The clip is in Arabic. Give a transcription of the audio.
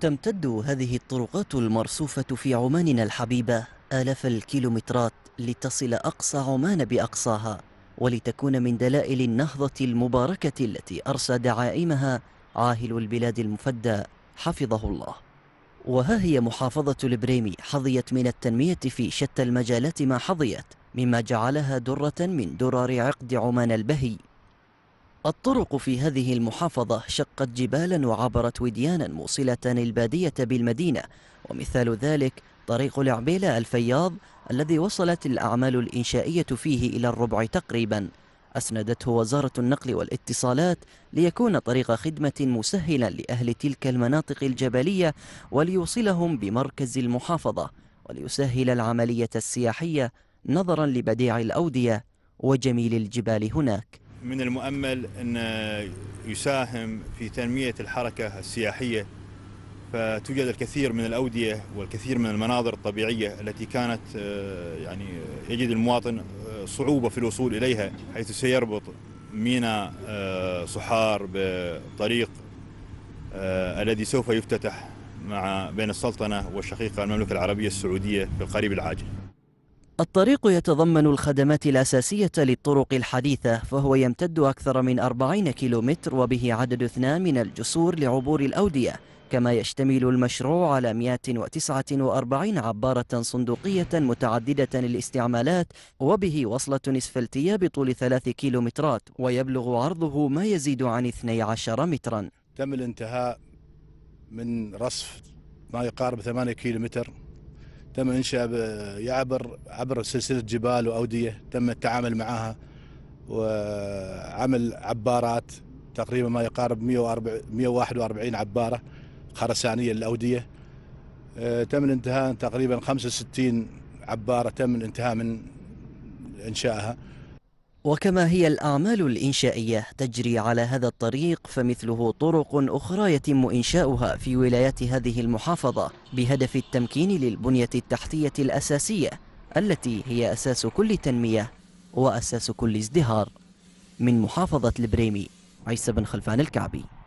تمتد هذه الطرقات المرصوفة في عماننا الحبيبة آلاف الكيلومترات لتصل أقصى عمان بأقصاها ولتكون من دلائل النهضة المباركة التي أرسى دعائمها عاهل البلاد المفدى حفظه الله وها هي محافظة البريمي حظيت من التنمية في شتى المجالات ما حظيت مما جعلها درة من درر عقد عمان البهي الطرق في هذه المحافظة شقت جبالا وعبرت وديانا موصلة البادية بالمدينة ومثال ذلك طريق العبيلة الفياض الذي وصلت الأعمال الإنشائية فيه إلى الربع تقريبا أسندته وزارة النقل والاتصالات ليكون طريق خدمة مسهلا لأهل تلك المناطق الجبلية وليوصلهم بمركز المحافظة وليسهل العملية السياحية نظرا لبديع الأودية وجميل الجبال هناك من المؤمل أن يساهم في تنمية الحركة السياحية فتوجد الكثير من الأودية والكثير من المناظر الطبيعية التي كانت آه، يعني يجد المواطن آه، صعوبة في الوصول إليها حيث سيربط ميناء آه، صحار بطريق الذي سوف يفتتح مع بين السلطنة والشقيقة المملكة العربية السعودية في القريب العاجل الطريق يتضمن الخدمات الأساسية للطرق الحديثة فهو يمتد أكثر من 40 كيلومتر وبه عدد اثنان من الجسور لعبور الأودية كما يشتمل المشروع على 149 عبارة صندوقية متعددة الاستعمالات وبه وصلة اسفلتية بطول 3 كيلومترات ويبلغ عرضه ما يزيد عن 12 مترا تم الانتهاء من رصف ما يقارب 8 كيلومتر تم انشاء يعبر عبر سلسله جبال واوديه تم التعامل معها وعمل عبارات تقريبا ما يقارب 141 عباره خرسانيه للاوديه آه، تم الانتهاء تقريبا 65 عباره تم الانتهاء من انشائها وكما هي الأعمال الإنشائية تجري على هذا الطريق فمثله طرق أخرى يتم إنشاؤها في ولايات هذه المحافظة بهدف التمكين للبنية التحتية الأساسية التي هي أساس كل تنمية وأساس كل ازدهار من محافظة البريمي عيسى بن خلفان الكعبي